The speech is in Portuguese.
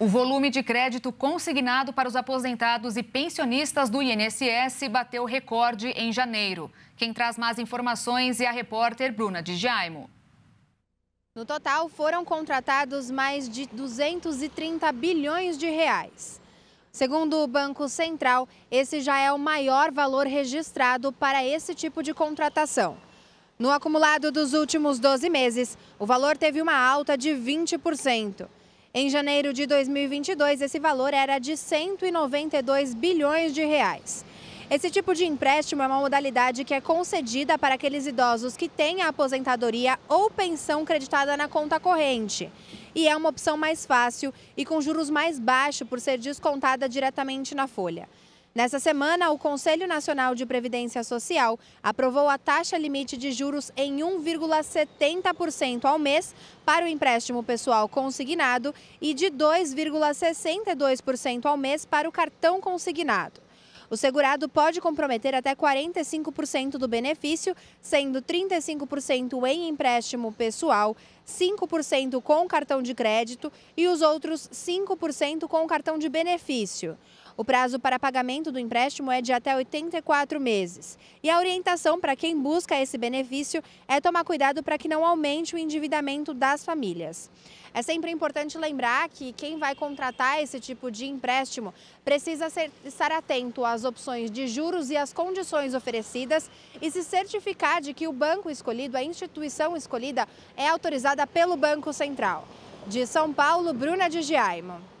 O volume de crédito consignado para os aposentados e pensionistas do INSS bateu recorde em janeiro. Quem traz mais informações é a repórter Bruna de Jaimo. No total, foram contratados mais de 230 bilhões de reais. Segundo o Banco Central, esse já é o maior valor registrado para esse tipo de contratação. No acumulado dos últimos 12 meses, o valor teve uma alta de 20%. Em janeiro de 2022, esse valor era de 192 bilhões de reais. Esse tipo de empréstimo é uma modalidade que é concedida para aqueles idosos que têm a aposentadoria ou pensão creditada na conta corrente. E é uma opção mais fácil e com juros mais baixos por ser descontada diretamente na folha. Nessa semana, o Conselho Nacional de Previdência Social aprovou a taxa limite de juros em 1,70% ao mês para o empréstimo pessoal consignado e de 2,62% ao mês para o cartão consignado. O segurado pode comprometer até 45% do benefício, sendo 35% em empréstimo pessoal, 5% com cartão de crédito e os outros 5% com cartão de benefício. O prazo para pagamento do empréstimo é de até 84 meses. E a orientação para quem busca esse benefício é tomar cuidado para que não aumente o endividamento das famílias. É sempre importante lembrar que quem vai contratar esse tipo de empréstimo precisa ser, estar atento às opções de juros e às condições oferecidas e se certificar de que o banco escolhido, a instituição escolhida, é autorizada pelo Banco Central. De São Paulo, Bruna de Giaimo.